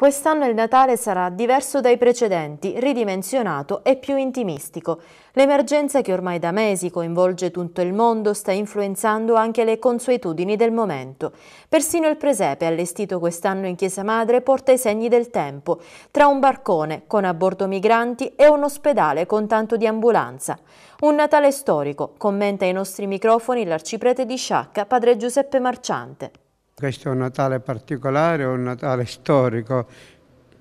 Quest'anno il Natale sarà diverso dai precedenti, ridimensionato e più intimistico. L'emergenza che ormai da mesi coinvolge tutto il mondo sta influenzando anche le consuetudini del momento. Persino il presepe allestito quest'anno in Chiesa Madre porta i segni del tempo, tra un barcone con a bordo migranti e un ospedale con tanto di ambulanza. Un Natale storico, commenta ai nostri microfoni l'arciprete di Sciacca, padre Giuseppe Marciante. Questo è un Natale particolare, un Natale storico.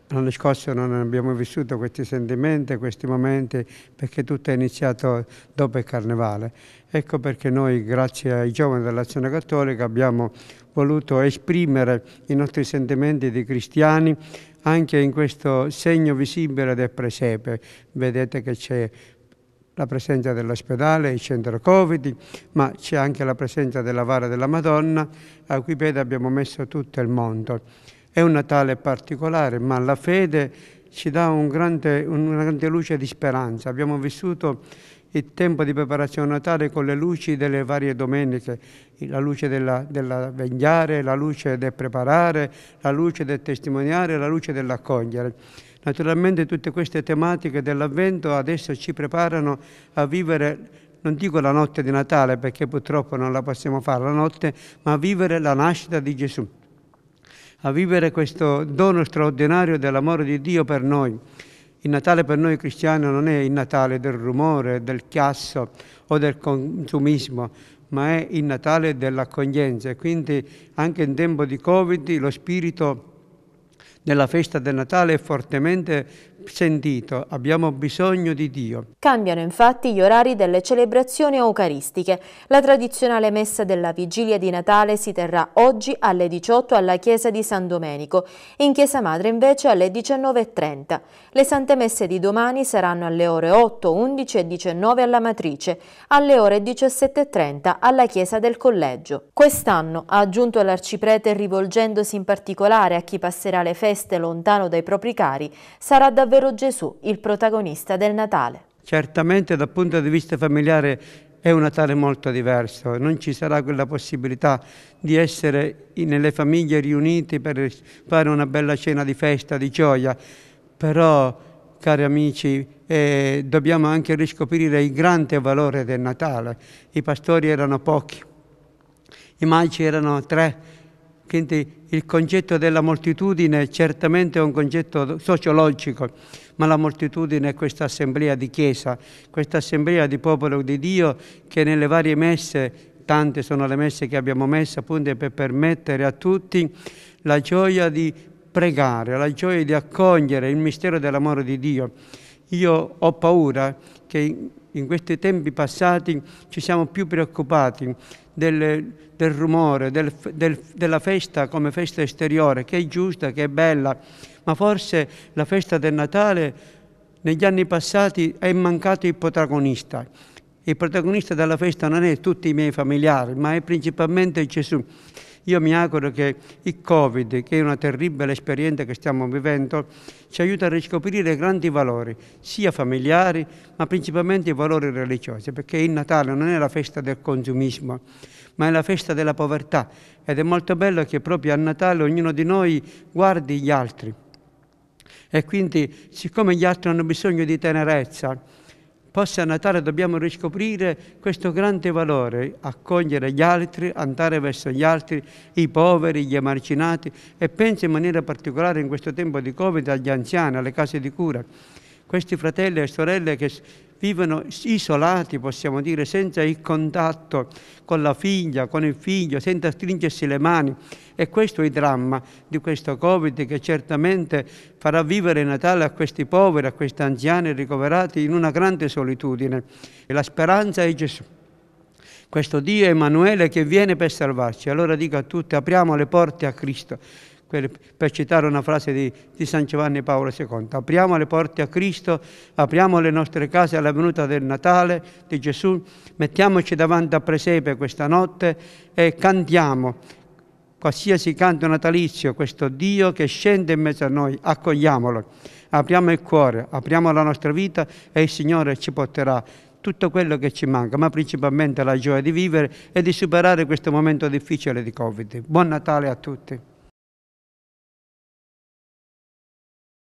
L'anno scorso non abbiamo vissuto questi sentimenti, questi momenti, perché tutto è iniziato dopo il Carnevale. Ecco perché noi, grazie ai giovani dell'Azione Cattolica, abbiamo voluto esprimere i nostri sentimenti di cristiani anche in questo segno visibile del presepe. Vedete che c'è la presenza dell'ospedale, il centro Covid, ma c'è anche la presenza della Vara della Madonna, a cui piede abbiamo messo tutto il mondo. È un Natale particolare, ma la fede ci dà un grande, una grande luce di speranza. Abbiamo vissuto il tempo di preparazione natale con le luci delle varie domeniche, la luce della, della vegliare, la luce del preparare, la luce del testimoniare, la luce dell'accogliere. Naturalmente tutte queste tematiche dell'avvento adesso ci preparano a vivere non dico la notte di Natale perché purtroppo non la possiamo fare la notte, ma a vivere la nascita di Gesù, a vivere questo dono straordinario dell'amore di Dio per noi. Il Natale per noi cristiani non è il Natale del rumore, del chiasso o del consumismo, ma è il Natale dell'accoglienza e quindi anche in tempo di Covid lo spirito nella festa del Natale è fortemente sentito, abbiamo bisogno di Dio. Cambiano infatti gli orari delle celebrazioni eucaristiche. La tradizionale messa della vigilia di Natale si terrà oggi alle 18 alla chiesa di San Domenico, in chiesa madre invece alle 19.30. Le sante messe di domani saranno alle ore 8, 11 e 19 alla matrice, alle ore 17.30 alla chiesa del collegio. Quest'anno, ha aggiunto l'arciprete rivolgendosi in particolare a chi passerà le feste feste lontano dai propri cari, sarà davvero Gesù il protagonista del Natale. Certamente dal punto di vista familiare è un Natale molto diverso, non ci sarà quella possibilità di essere nelle famiglie riunite per fare una bella cena di festa, di gioia, però cari amici, eh, dobbiamo anche riscoprire il grande valore del Natale. I pastori erano pochi, i maici erano tre, quindi il concetto della moltitudine certamente è un concetto sociologico, ma la moltitudine è questa assemblea di Chiesa, questa assemblea di popolo di Dio che nelle varie messe, tante sono le messe che abbiamo messo appunto per permettere a tutti la gioia di pregare, la gioia di accogliere il mistero dell'amore di Dio. Io ho paura che in questi tempi passati ci siamo più preoccupati del, del rumore, del, del, della festa come festa esteriore, che è giusta, che è bella, ma forse la festa del Natale negli anni passati è mancato il protagonista. Il protagonista della festa non è tutti i miei familiari, ma è principalmente Gesù. Io mi auguro che il Covid, che è una terribile esperienza che stiamo vivendo, ci aiuti a riscoprire grandi valori, sia familiari, ma principalmente i valori religiosi, perché il Natale non è la festa del consumismo, ma è la festa della povertà ed è molto bello che proprio a Natale ognuno di noi guardi gli altri. E quindi, siccome gli altri hanno bisogno di tenerezza, Forse a Natale dobbiamo riscoprire questo grande valore, accogliere gli altri, andare verso gli altri, i poveri, gli emarginati e penso in maniera particolare in questo tempo di Covid agli anziani, alle case di cura. Questi fratelli e sorelle che vivono isolati, possiamo dire, senza il contatto con la figlia, con il figlio, senza stringersi le mani. E questo è il dramma di questo Covid che certamente farà vivere Natale a questi poveri, a questi anziani ricoverati in una grande solitudine. E la speranza è Gesù questo Dio Emanuele che viene per salvarci. Allora dico a tutti, apriamo le porte a Cristo per, per citare una frase di, di, San Giovanni Paolo II. Apriamo le porte a Cristo, apriamo le nostre case alla venuta del Natale di Gesù, mettiamoci davanti a presepe questa notte e cantiamo qualsiasi canto natalizio, questo Dio che scende in mezzo a noi, accogliamolo, apriamo il cuore, apriamo la nostra vita e il Signore ci porterà tutto quello che ci manca, ma principalmente la gioia di vivere e di superare questo momento difficile di Covid. Buon Natale a tutti!